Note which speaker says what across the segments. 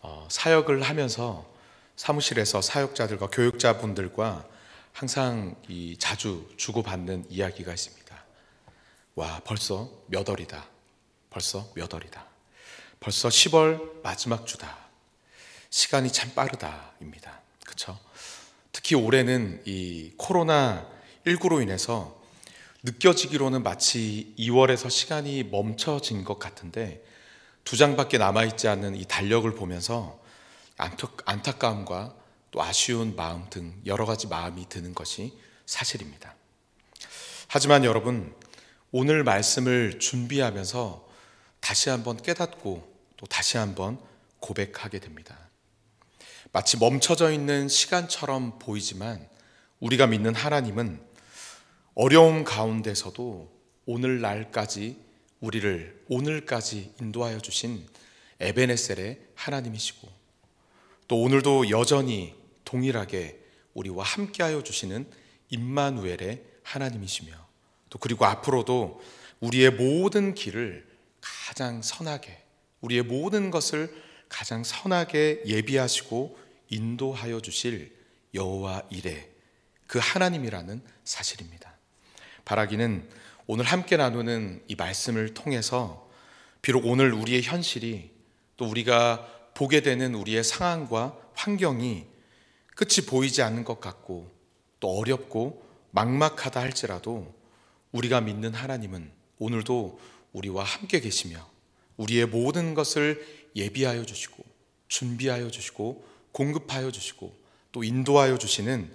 Speaker 1: 어, 사역을 하면서 사무실에서 사역자들과 교육자분들과 항상 이 자주 주고받는 이야기가 있습니다. 와, 벌써 몇 월이다. 벌써 몇 월이다. 벌써 10월 마지막 주다. 시간이 참 빠르다입니다. 그렇죠? 특히 올해는 이 코로나 19로 인해서 느껴지기로는 마치 2월에서 시간이 멈춰진 것 같은데 두 장밖에 남아있지 않은이 달력을 보면서 안타까움과 또 아쉬운 마음 등 여러 가지 마음이 드는 것이 사실입니다. 하지만 여러분, 오늘 말씀을 준비하면서 다시 한번 깨닫고 또 다시 한번 고백하게 됩니다. 마치 멈춰져 있는 시간처럼 보이지만 우리가 믿는 하나님은 어려움 가운데서도 오늘날까지 우리를 오늘까지 인도하여 주신 에베네셀의 하나님이시고 또 오늘도 여전히 동일하게 우리와 함께하여 주시는 임마누엘의 하나님이시며 또 그리고 앞으로도 우리의 모든 길을 가장 선하게 우리의 모든 것을 가장 선하게 예비하시고 인도하여 주실 여호와 이레 그 하나님이라는 사실입니다. 바라기는 오늘 함께 나누는 이 말씀을 통해서 비록 오늘 우리의 현실이 또 우리가 보게 되는 우리의 상황과 환경이 끝이 보이지 않는 것 같고 또 어렵고 막막하다 할지라도 우리가 믿는 하나님은 오늘도 우리와 함께 계시며 우리의 모든 것을 예비하여 주시고 준비하여 주시고 공급하여 주시고 또 인도하여 주시는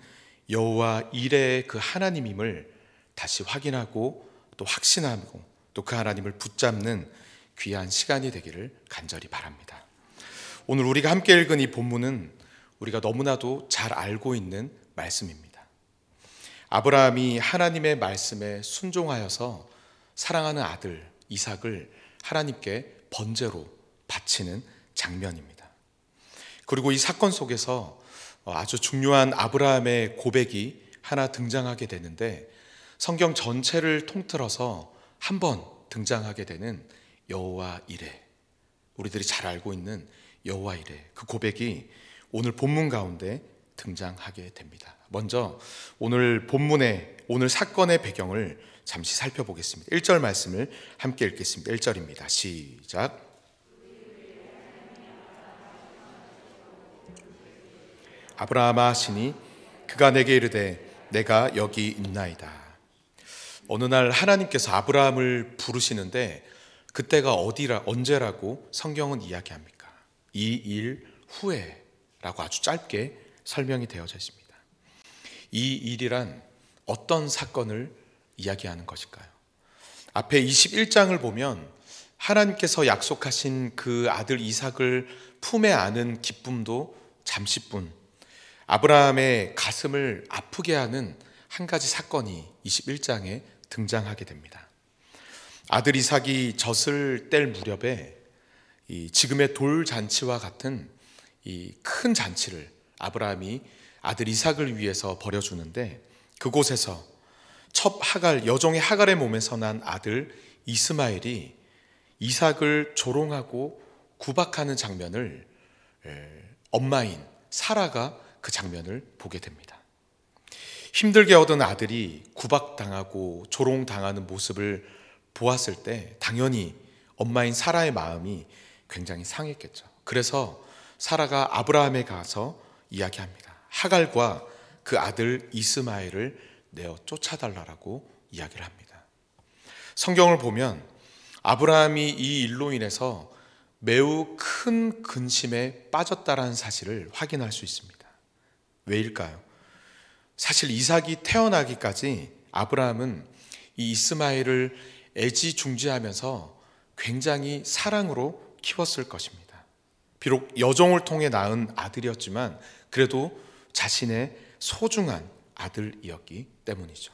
Speaker 1: 여호와 이레의 그 하나님임을 다시 확인하고 또 확신하고 또 그 하나님을 붙잡는 귀한 시간이 되기를 간절히 바랍니다. 오늘 우리가 함께 읽은 이 본문은 우리가 너무나도 잘 알고 있는 말씀입니다. 아브라함이 하나님의 말씀에 순종하여서 사랑하는 아들 이삭을 하나님께 번제로 바치는 장면입니다. 그리고 이 사건 속에서 아주 중요한 아브라함의 고백이 하나 등장하게 되는데 성경 전체를 통틀어서 한 번 등장하게 되는 여호와 이레 우리들이 잘 알고 있는 여호와 이레 그 고백이 오늘 본문 가운데 등장하게 됩니다. 먼저 오늘 본문의 오늘 사건의 배경을 잠시 살펴보겠습니다. 1절 말씀을 함께 읽겠습니다. 1절입니다. 시작. 아브라함아 신이 그가 내게 이르되 내가 여기 있나이다. 어느 날 하나님께서 아브라함을 부르시는데 그때가 어디라 언제라고 성경은 이야기합니까? 이 일 후에라고 아주 짧게 설명이 되어져 있습니다. 이 일이란 어떤 사건을 이야기하는 것일까요? 앞에 21장을 보면 하나님께서 약속하신 그 아들 이삭을 품에 안은 기쁨도 잠시뿐 아브라함의 가슴을 아프게 하는 한 가지 사건이 21장에 등장하게 됩니다. 아들 이삭이 젖을 뗄 무렵에 지금의 돌 잔치와 같은 이큰 잔치를 아브라함이 아들 이삭을 위해서 벌여주는데 그곳에서 첩 하갈 여종의 하갈의 몸에서 난 아들 이스마엘이 이삭을 조롱하고 구박하는 장면을 엄마인 사라가 그 장면을 보게 됩니다. 힘들게 얻은 아들이 구박당하고 조롱당하는 모습을 보았을 때 당연히 엄마인 사라의 마음이 굉장히 상했겠죠. 그래서 사라가 아브라함에 가서 이야기합니다. 하갈과 그 아들 이스마엘을 내어 쫓아달라라고 이야기를 합니다. 성경을 보면 아브라함이 이 일로 인해서 매우 큰 근심에 빠졌다라는 사실을 확인할 수 있습니다. 왜일까요? 사실 이삭이 태어나기까지 아브라함은 이 이스마엘을 애지중지하면서 굉장히 사랑으로 키웠을 것입니다. 비록 여종을 통해 낳은 아들이었지만 그래도 자신의 소중한 아들이었기 때문이죠.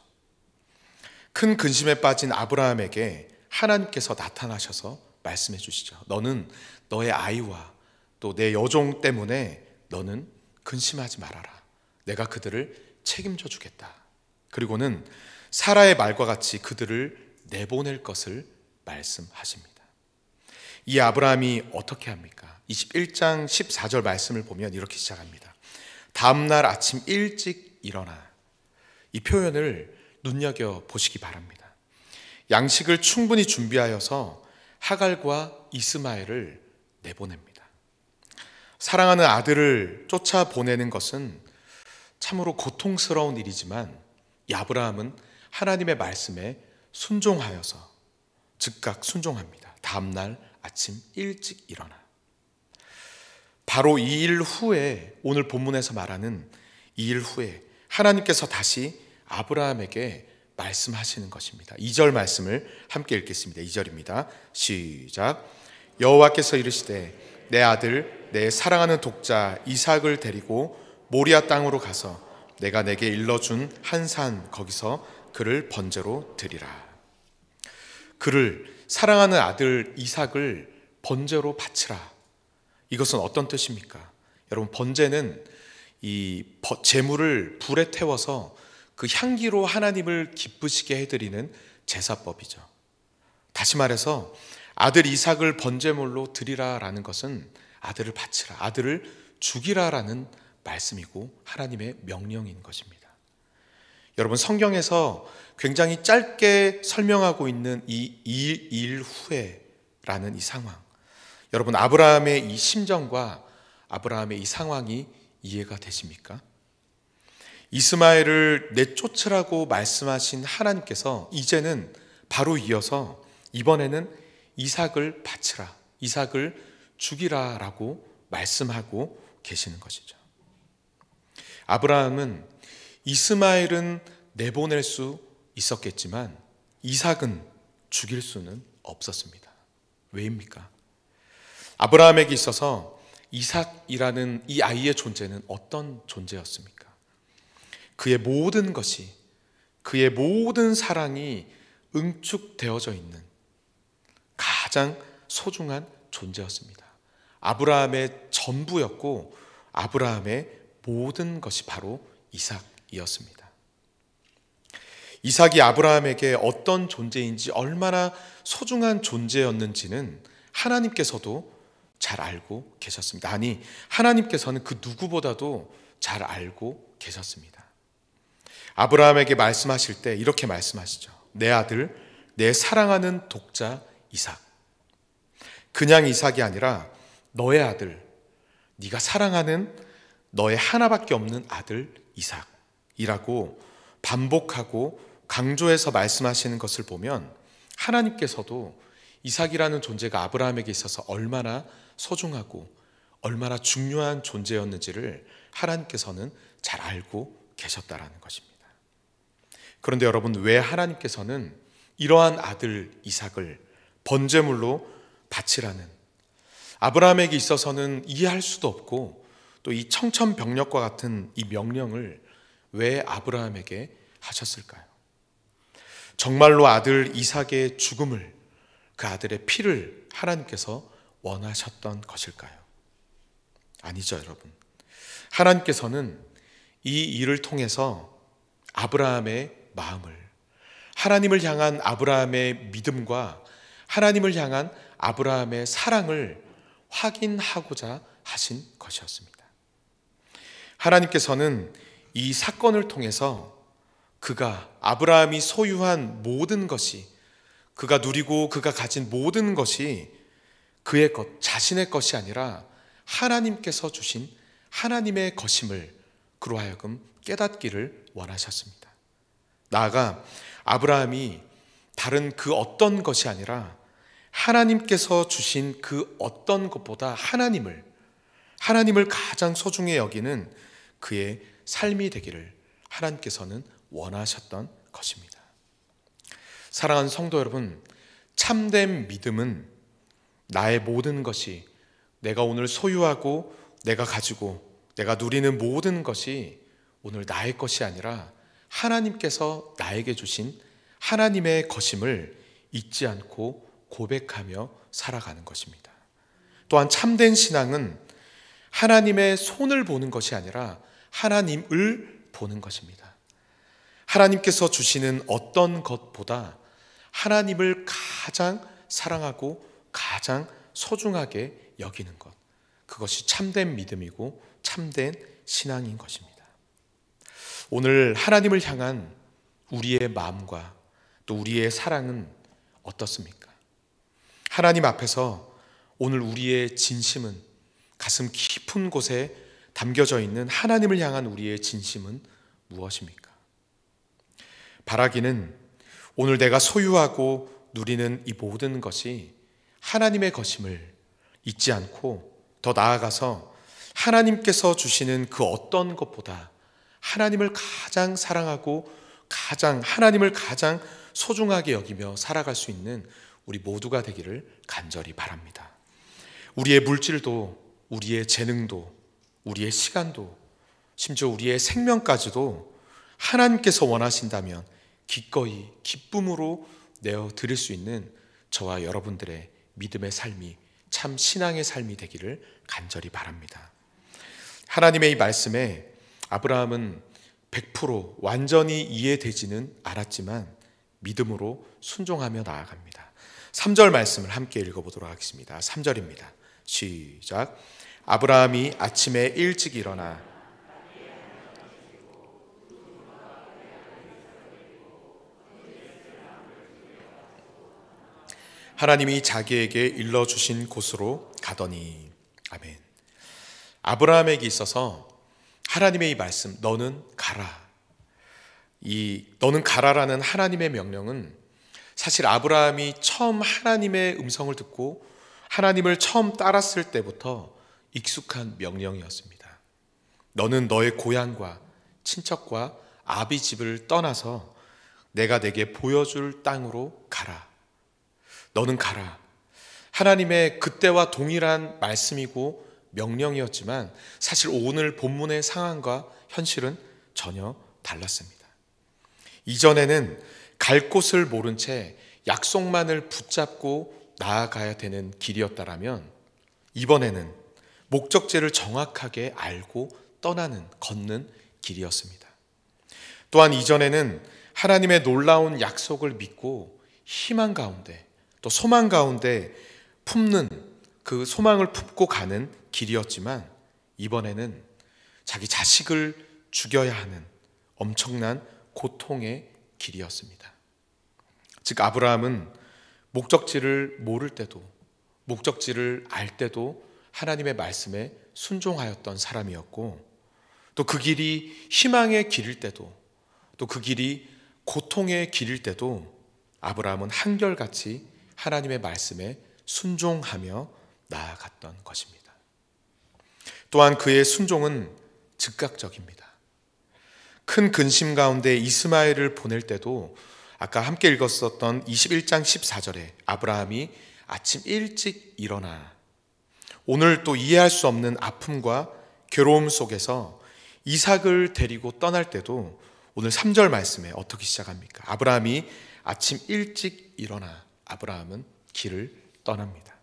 Speaker 1: 큰 근심에 빠진 아브라함에게 하나님께서 나타나셔서 말씀해 주시죠. 너는 너의 아이와 또 내 여종 때문에 너는 근심하지 말아라. 내가 그들을 책임져 주겠다. 그리고는 사라의 말과 같이 그들을 내보낼 것을 말씀하십니다. 이 아브라함이 어떻게 합니까? 21장 14절 말씀을 보면 이렇게 시작합니다. 다음날 아침 일찍 일어나. 이 표현을 눈여겨 보시기 바랍니다. 양식을 충분히 준비하여서 하갈과 이스마엘을 내보냅니다. 사랑하는 아들을 쫓아보내는 것은 참으로 고통스러운 일이지만 야브라함은 하나님의 말씀에 순종하여서 즉각 순종합니다. 다음날 아침 일찍 일어나. 바로 이일 후에 오늘 본문에서 말하는 이일 후에 하나님께서 다시 아브라함에게 말씀하시는 것입니다. 2절 말씀을 함께 읽겠습니다. 2절입니다. 시작. 여호와께서 이르시되 내 아들 내 사랑하는 독자 이삭을 데리고 모리아 땅으로 가서 내가 내게 일러준 한 산 거기서 그를 번제로 드리라. 그를 사랑하는 아들 이삭을 번제로 바치라. 이것은 어떤 뜻입니까? 여러분 번제는 이 제물을 불에 태워서 그 향기로 하나님을 기쁘시게 해드리는 제사법이죠. 다시 말해서 아들 이삭을 번제물로 드리라라는 것은 아들을 바치라, 아들을 죽이라라는 말씀이고 하나님의 명령인 것입니다. 여러분 성경에서 굉장히 짧게 설명하고 있는 이일일 후에라는 이 상황. 여러분 아브라함의 이 심정과 아브라함의 이 상황이 이해가 되십니까? 이스마엘을 내쫓으라고 말씀하신 하나님께서 이제는 바로 이어서 이번에는 이삭을 바치라, 이삭을 죽이라라고 말씀하고 계시는 것이죠. 아브라함은 이스마엘은 내보낼 수 있었겠지만 이삭은 죽일 수는 없었습니다. 왜입니까? 아브라함에게 있어서 이삭이라는 이 아이의 존재는 어떤 존재였습니까? 그의 모든 것이 그의 모든 사랑이 응축되어져 있는 가장 소중한 존재였습니다. 아브라함의 전부였고 아브라함의 모든 것이 바로 이삭이었습니다. 이삭이 아브라함에게 어떤 존재인지 얼마나 소중한 존재였는지는 하나님께서도 잘 알고 계셨습니다. 아니, 하나님께서는 그 누구보다도 잘 알고 계셨습니다. 아브라함에게 말씀하실 때 이렇게 말씀하시죠. 내 아들, 내 사랑하는 독자 이삭. 그냥 이삭이 아니라 너의 아들, 네가 사랑하는 너의 하나밖에 없는 아들 이삭이라고 반복하고 강조해서 말씀하시는 것을 보면 하나님께서도 이삭이라는 존재가 아브라함에게 있어서 얼마나 소중하고 얼마나 중요한 존재였는지를 하나님께서는 잘 알고 계셨다라는 것입니다. 그런데 여러분 왜 하나님께서는 이러한 아들 이삭을 번제물로 바치라는 아브라함에게 있어서는 이해할 수도 없고 또이 청천벽력과 같은 이 명령을 왜 아브라함에게 하셨을까요? 정말로 아들 이삭의 죽음을 그 아들의 피를 하나님께서 원하셨던 것일까요? 아니죠, 여러분. 하나님께서는 이 일을 통해서 아브라함의 마음을 하나님을 향한 아브라함의 믿음과 하나님을 향한 아브라함의 사랑을 확인하고자 하신 것이었습니다. 하나님께서는 이 사건을 통해서 그가 아브라함이 소유한 모든 것이 그가 누리고 그가 가진 모든 것이 그의 것, 자신의 것이 아니라 하나님께서 주신 하나님의 것임을 그로 하여금 깨닫기를 원하셨습니다. 나아가 아브라함이 다른 그 어떤 것이 아니라 하나님께서 주신 그 어떤 것보다 하나님을 하나님을 가장 소중히 여기는 그의 삶이 되기를 하나님께서는 원하셨던 것입니다. 사랑하는 성도 여러분, 참된 믿음은 나의 모든 것이 내가 오늘 소유하고 내가 가지고 내가 누리는 모든 것이 오늘 나의 것이 아니라 하나님께서 나에게 주신 하나님의 것임을 잊지 않고 고백하며 살아가는 것입니다. 또한 참된 신앙은 하나님의 손을 보는 것이 아니라 하나님을 보는 것입니다. 하나님께서 주시는 어떤 것보다 하나님을 가장 사랑하고 가장 소중하게 여기는 것. 그것이 참된 믿음이고 참된 신앙인 것입니다. 오늘 하나님을 향한 우리의 마음과 또 우리의 사랑은 어떻습니까? 하나님 앞에서 오늘 우리의 진심은 가슴 깊은 곳에 담겨져 있는 하나님을 향한 우리의 진심은 무엇입니까? 바라기는 오늘 내가 소유하고 누리는 이 모든 것이 하나님의 것임을 잊지 않고 더 나아가서 하나님께서 주시는 그 어떤 것보다 하나님을 가장 사랑하고 가장 하나님을 가장 소중하게 여기며 살아갈 수 있는 우리 모두가 되기를 간절히 바랍니다. 우리의 물질도 우리의 재능도, 우리의 시간도, 심지어 우리의 생명까지도 하나님께서 원하신다면 기꺼이 기쁨으로 내어 드릴 수 있는 저와 여러분들의 믿음의 삶이 참 신앙의 삶이 되기를 간절히 바랍니다. 하나님의 이 말씀에 아브라함은 100% 완전히 이해되지는 않았지만 믿음으로 순종하며 나아갑니다. 3절 말씀을 함께 읽어보도록 하겠습니다. 3절입니다. 시작. 아브라함이 아침에 일찍 일어나 하나님이 자기에게 일러 주신 곳으로 가더니 아멘. 아브라함에게 있어서 하나님의 이 말씀 너는 가라. 이 너는 가라라는 하나님의 명령은 사실 아브라함이 처음 하나님의 음성을 듣고 하나님을 처음 따랐을 때부터 익숙한 명령이었습니다. 너는 너의 고향과 친척과 아비 집을 떠나서 내가 내게 보여줄 땅으로 가라. 너는 가라. 하나님의 그때와 동일한 말씀이고 명령이었지만 사실 오늘 본문의 상황과 현실은 전혀 달랐습니다. 이전에는 갈 곳을 모른 채 약속만을 붙잡고 나아가야 되는 길이었다라면 이번에는 목적지를 정확하게 알고 떠나는 걷는 길이었습니다. 또한 이전에는 하나님의 놀라운 약속을 믿고 희망 가운데 또 소망 가운데 품는 그 소망을 품고 가는 길이었지만 이번에는 자기 자식을 죽여야 하는 엄청난 고통의 길이었습니다. 즉 아브라함은 목적지를 모를 때도 목적지를 알 때도 하나님의 말씀에 순종하였던 사람이었고 또 그 길이 희망의 길일 때도 또 그 길이 고통의 길일 때도 아브라함은 한결같이 하나님의 말씀에 순종하며 나아갔던 것입니다. 또한 그의 순종은 즉각적입니다. 큰 근심 가운데 이스마엘을 보낼 때도 아까 함께 읽었었던 21장 14절에 아브라함이 아침 일찍 일어나 오늘 또 이해할 수 없는 아픔과 괴로움 속에서 이삭을 데리고 떠날 때도 오늘 3절 말씀에 어떻게 시작합니까? 아브라함이 아침 일찍 일어나 아브라함은 길을 떠납니다.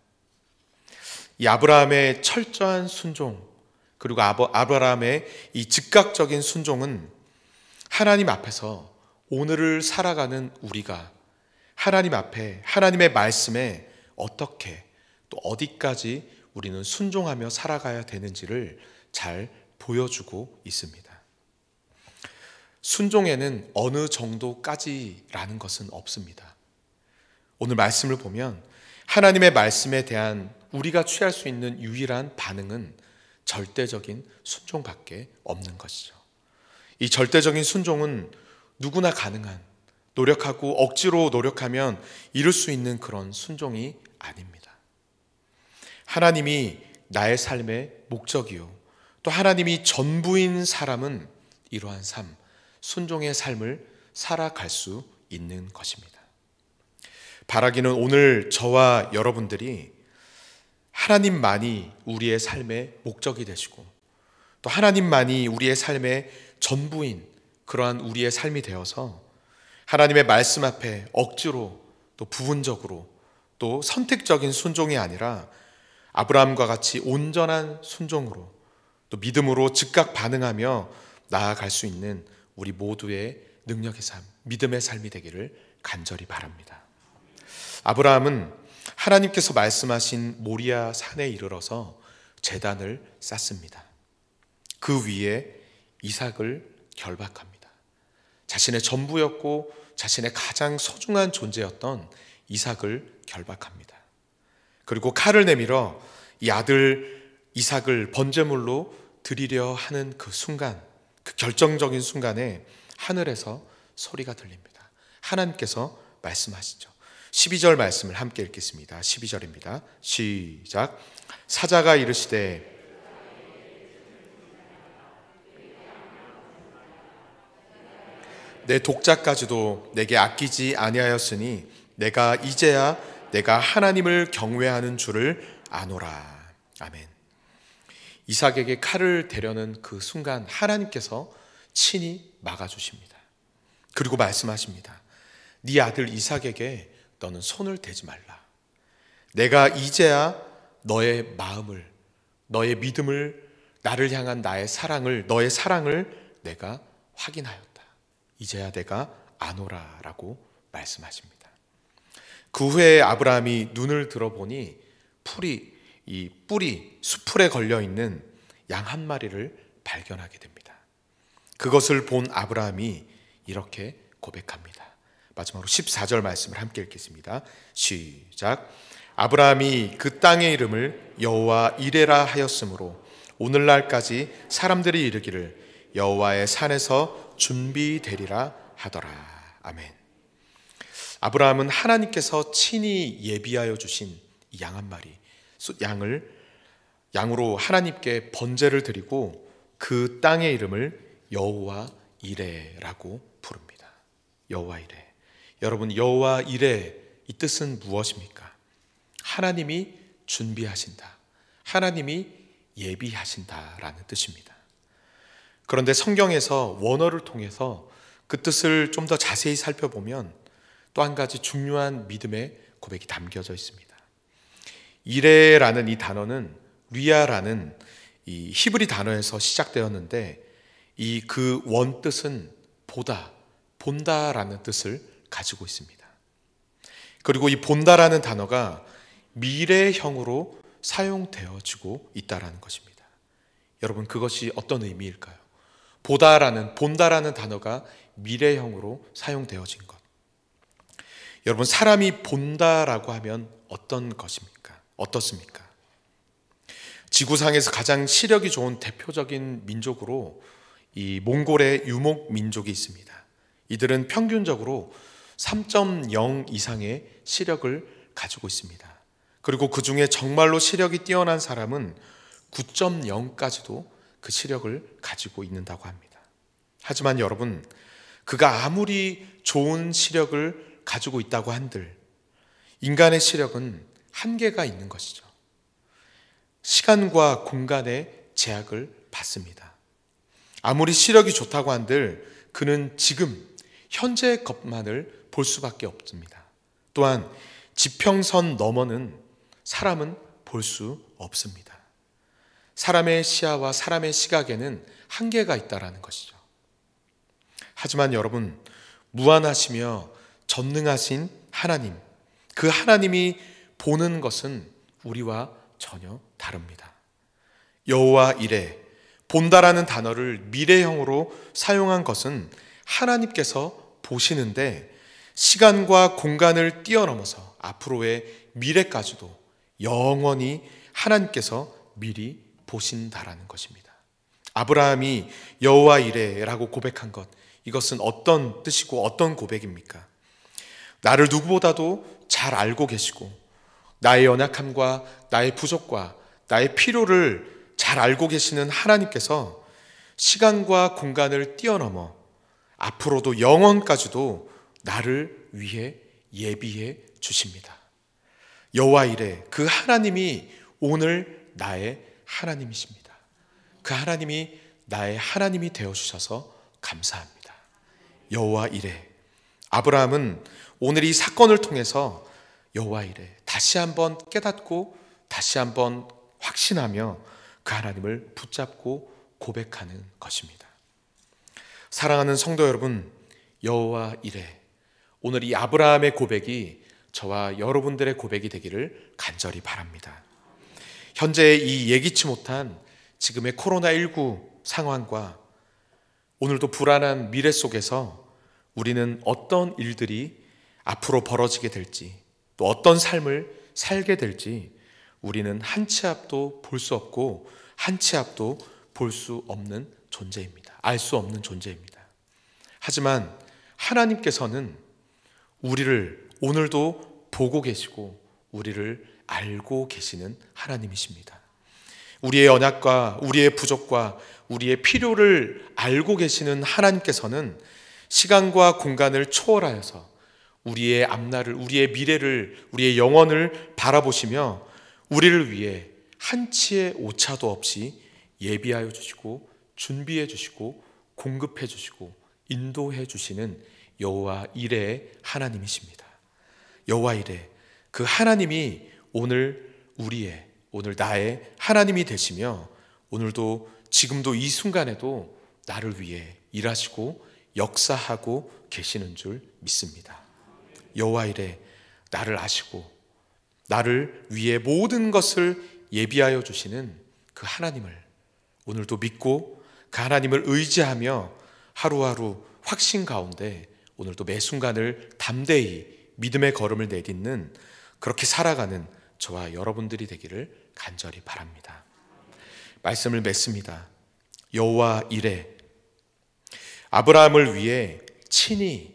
Speaker 1: 이 아브라함의 철저한 순종 그리고 아브라함의 이 즉각적인 순종은 하나님 앞에서 오늘을 살아가는 우리가 하나님 앞에 하나님의 말씀에 어떻게 또 어디까지 우리는 순종하며 살아가야 되는지를 잘 보여주고 있습니다. 순종에는 어느 정도까지라는 것은 없습니다. 오늘 말씀을 보면 하나님의 말씀에 대한 우리가 취할 수 있는 유일한 반응은 절대적인 순종밖에 없는 것이죠. 이 절대적인 순종은 누구나 가능한 노력하고 억지로 노력하면 이룰 수 있는 그런 순종이 아닙니다. 하나님이 나의 삶의 목적이요. 또 하나님이 전부인 사람은 이러한 삶, 순종의 삶을 살아갈 수 있는 것입니다. 바라기는 오늘 저와 여러분들이 하나님만이 우리의 삶의 목적이 되시고 또 하나님만이 우리의 삶의 전부인 그러한 우리의 삶이 되어서 하나님의 말씀 앞에 억지로 또 부분적으로 또 선택적인 순종이 아니라 아브라함과 같이 온전한 순종으로 또 믿음으로 즉각 반응하며 나아갈 수 있는 우리 모두의 능력의 삶, 믿음의 삶이 되기를 간절히 바랍니다. 아브라함은 하나님께서 말씀하신 모리아 산에 이르러서 재단을 쌓습니다. 그 위에 이삭을 결박합니다. 자신의 전부였고 자신의 가장 소중한 존재였던 이삭을 결박합니다. 그리고 칼을 내밀어 이 아들 이삭을 번제물로 드리려 하는 그 순간, 그 결정적인 순간에 하늘에서 소리가 들립니다. 하나님께서 말씀하시죠. 12절 말씀을 함께 읽겠습니다. 12절입니다. 시작. 사자가 이르시되 내 독자까지도 내게 아끼지 아니하였으니 내가 이제야 내가 하나님을 경외하는 줄을 아노라. 아멘. 이삭에게 칼을 대려는 그 순간 하나님께서 친히 막아 주십니다. 그리고 말씀하십니다. 네 아들 이삭에게 너는 손을 대지 말라. 내가 이제야 너의 마음을 너의 믿음을 나를 향한 나의 사랑을 너의 사랑을 내가 확인하였다. 이제야 내가 아노라라고 말씀하십니다. 그 후에 아브라함이 눈을 들어보니 풀이 이 뿔이 수풀에 걸려 있는 양 한 마리를 발견하게 됩니다. 그것을 본 아브라함이 이렇게 고백합니다. 마지막으로 14절 말씀을 함께 읽겠습니다. 시작. 아브라함이 그 땅의 이름을 여호와 이레라 하였으므로 오늘날까지 사람들이 이르기를 여호와의 산에서 준비되리라 하더라. 아멘. 아브라함은 하나님께서 친히 예비하여 주신 양 한 마리, 양을 양으로 하나님께 번제를 드리고 그 땅의 이름을 여호와 이레라고 부릅니다. 여호와 이레. 여러분 여호와 이레 이 뜻은 무엇입니까? 하나님이 준비하신다. 하나님이 예비하신다라는 뜻입니다. 그런데 성경에서 원어를 통해서 그 뜻을 좀 더 자세히 살펴보면 또 한 가지 중요한 믿음의 고백이 담겨져 있습니다. 이레라는 이 단어는 리아라는 이 히브리 단어에서 시작되었는데 이 그원 뜻은 보다, 본다라는 뜻을 가지고 있습니다. 그리고 이 본다라는 단어가 미래형으로 사용되어지고 있다라는 것입니다. 여러분 그것이 어떤 의미일까요? 보다라는 본다라는 단어가 미래형으로 사용되어진 것. 여러분 사람이 본다라고 하면 어떤 것입니까? 어떻습니까? 지구상에서 가장 시력이 좋은 대표적인 민족으로 이 몽골의 유목 민족이 있습니다. 이들은 평균적으로 3.0 이상의 시력을 가지고 있습니다. 그리고 그 중에 정말로 시력이 뛰어난 사람은 9.0까지도 그 시력을 가지고 있는다고 합니다. 하지만 여러분, 그가 아무리 좋은 시력을 가지고 있다고 한들, 인간의 시력은 한계가 있는 것이죠. 시간과 공간의 제약을 받습니다. 아무리 시력이 좋다고 한들, 그는 지금, 현재의 것만을 볼 수밖에 없습니다. 또한 지평선 너머는 사람은 볼 수 없습니다. 사람의 시야와 사람의 시각에는 한계가 있다라는 것이죠. 하지만 여러분, 무한하시며 전능하신 하나님, 그 하나님이 보는 것은 우리와 전혀 다릅니다. 여호와 이래 본다라는 단어를 미래형으로 사용한 것은 하나님께서 보시는데 시간과 공간을 뛰어넘어서 앞으로의 미래까지도 영원히 하나님께서 미리 보신다라는 것입니다. 아브라함이 여호와 이레라고 고백한 것 이것은 어떤 뜻이고 어떤 고백입니까? 나를 누구보다도 잘 알고 계시고 나의 연약함과 나의 부족과 나의 필요를 잘 알고 계시는 하나님께서 시간과 공간을 뛰어넘어 앞으로도 영원까지도 나를 위해 예비해 주십니다. 여호와 이레 그 하나님이 오늘 나의 하나님이십니다. 그 하나님이 나의 하나님이 되어 주셔서 감사합니다. 여호와 이래 아브라함은 오늘 이 사건을 통해서 여호와 이래 다시 한번 깨닫고 다시 한번 확신하며 그 하나님을 붙잡고 고백하는 것입니다. 사랑하는 성도 여러분, 여호와 이래 오늘 이 아브라함의 고백이 저와 여러분들의 고백이 되기를 간절히 바랍니다. 현재의 이 예기치 못한 지금의 코로나19 상황과 오늘도 불안한 미래 속에서 우리는 어떤 일들이 앞으로 벌어지게 될지 또 어떤 삶을 살게 될지 우리는 한 치 앞도 볼 수 없고 한 치 앞도 볼 수 없는 존재입니다. 알 수 없는 존재입니다. 하지만 하나님께서는 우리를 오늘도 보고 계시고 우리를 알고 계시는 하나님이십니다. 우리의 연약과 우리의 부족과 우리의 필요를 알고 계시는 하나님께서는 시간과 공간을 초월하여서 우리의 앞날을, 우리의 미래를, 우리의 영혼을 바라보시며 우리를 위해 한치의 오차도 없이 예비하여 주시고 준비해 주시고 공급해 주시고 인도해 주시는 여호와 이레 하나님이십니다. 여호와 이레 그 하나님이 오늘 우리의 오늘 나의 하나님이 되시며 오늘도 지금도 이 순간에도 나를 위해 일하시고 역사하고 계시는 줄 믿습니다. 여호와 이래 나를 아시고 나를 위해 모든 것을 예비하여 주시는 그 하나님을 오늘도 믿고 그 하나님을 의지하며 하루하루 확신 가운데 오늘도 매 순간을 담대히 믿음의 걸음을 내딛는 그렇게 살아가는 저와 여러분들이 되기를 간절히 바랍니다. 말씀을 맺습니다. 여호와 이레 아브라함을 위해 친히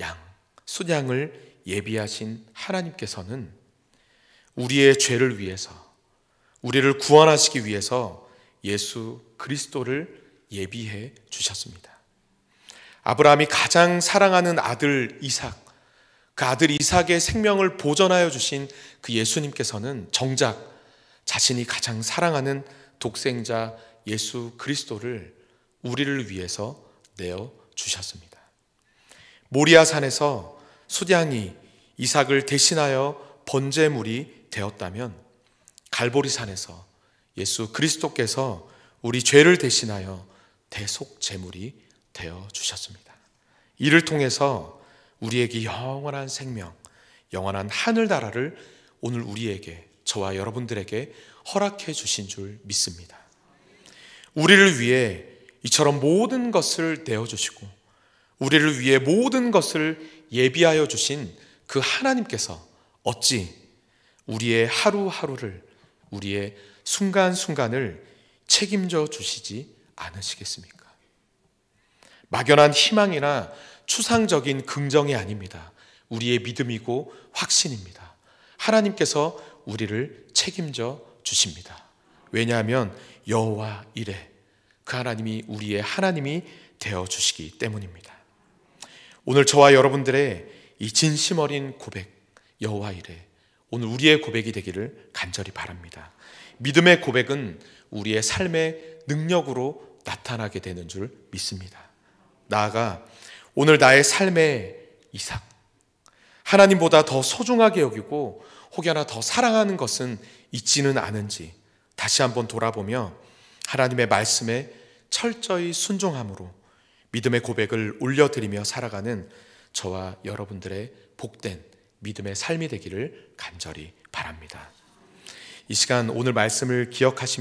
Speaker 1: 양 순양을 예비하신 하나님께서는 우리의 죄를 위해서 우리를 구원하시기 위해서 예수 그리스도를 예비해 주셨습니다. 아브라함이 가장 사랑하는 아들 이삭 그 아들 이삭의 생명을 보전하여 주신 그 예수님께서는 정작 자신이 가장 사랑하는 독생자 예수 그리스도를 우리를 위해서 내어 주셨습니다. 모리아산에서 수량이 이삭을 대신하여 번제물이 되었다면 갈보리산에서 예수 그리스도께서 우리 죄를 대신하여 대속제물이 되어 주셨습니다. 이를 통해서 우리에게 영원한 생명, 영원한 하늘 나라를 오늘 우리에게 저와 여러분들에게 허락해 주신 줄 믿습니다. 우리를 위해 이처럼 모든 것을 내어 주시고 우리를 위해 모든 것을 예비하여 주신 그 하나님께서 어찌 우리의 하루하루를 우리의 순간순간을 책임져 주시지 않으시겠습니까? 막연한 희망이나 추상적인 긍정이 아닙니다. 우리의 믿음이고 확신입니다. 하나님께서 우리를 책임져 주십니다. 왜냐하면 여호와 이레 그 하나님이 우리의 하나님이 되어 주시기 때문입니다. 오늘 저와 여러분들의 이 진심 어린 고백 여호와 이레 오늘 우리의 고백이 되기를 간절히 바랍니다. 믿음의 고백은 우리의 삶의 능력으로 나타나게 되는 줄 믿습니다. 나아가 오늘 나의 삶의 이상 하나님보다 더 소중하게 여기고 혹여나 더 사랑하는 것은 있지는 않은지 다시 한번 돌아보며 하나님의 말씀에 철저히 순종함으로 믿음의 고백을 올려드리며 살아가는 저와 여러분들의 복된 믿음의 삶이 되기를 간절히 바랍니다. 이 시간 오늘 말씀을 기억하시면